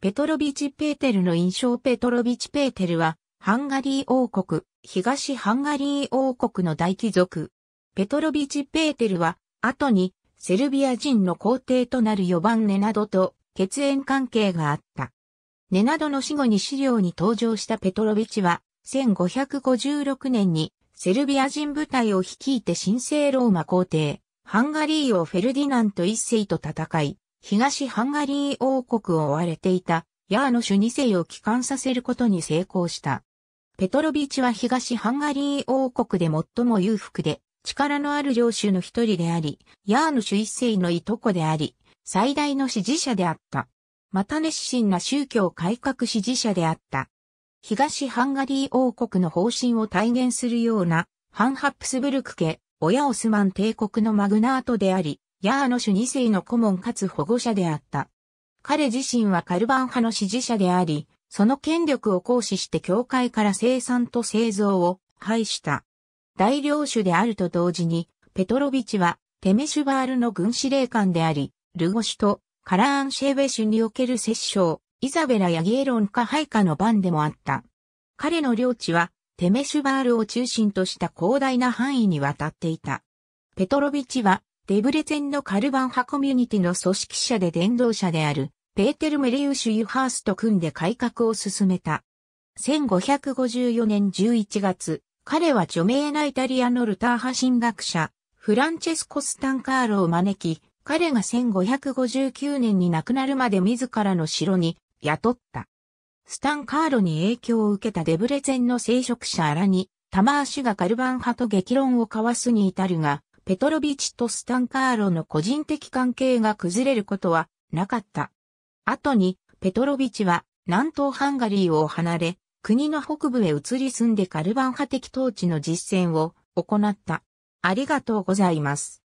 ペトロビチ・ペーテルの印象ペトロビチ・ペーテルは、ハンガリー王国、東ハンガリー王国の大貴族。ペトロビチ・ペーテルは、後に、セルビア人の皇帝となる4番ネナドと血縁関係があった。ネナドの死後に資料に登場したペトロビチは、1556年にセルビア人部隊を率いて神聖ローマ皇帝、ハンガリー王フェルディナント一世と戦い、東ハンガリー王国を追われていたヤーノシュ世を帰還させることに成功した。ペトロビチは東ハンガリー王国で最も裕福で、力のある領主の一人であり、ヤーのシュ一世のいとこであり、最大の支持者であった。また熱心な宗教改革支持者であった。東ハンガリー王国の方針を体現するような、ハンハプスブルク家、親オスマン帝国のマグナートであり、ヤーノシュ2世の顧問かつ保護者であった。彼自身はカルバン派の支持者であり、その権力を行使して教会から生産と製造を廃した。大領主であると同時に、ペトロビチはテメシュバールの軍司令官であり、ルゴシュとカラーン・シェーベシュにおける摂政、イザベラやギエロンか配下の番でもあった。彼の領地は、テメシュバールを中心とした広大な範囲にわたっていた。ペトロビチは、デブレゼンのカルバン派コミュニティの組織者で伝道者である、ペーテル・メリウシュ・ユハースと組んで改革を進めた。1554年11月、彼は著名なイタリアのルター派神学者、フランチェスコ・スタンカールを招き、彼が1559年に亡くなるまで自らの城に雇った。スタンカールに影響を受けたデブレゼンの聖職者アラに、タマーシュがカルバン派と激論を交わすに至るが、ペトロビチとスタンカーロの個人的関係が崩れることはなかった。後に、ペトロビチは南東ハンガリーを離れ、国の北部へ移り住んでカルバン派的統治の実践を行った。ありがとうございます。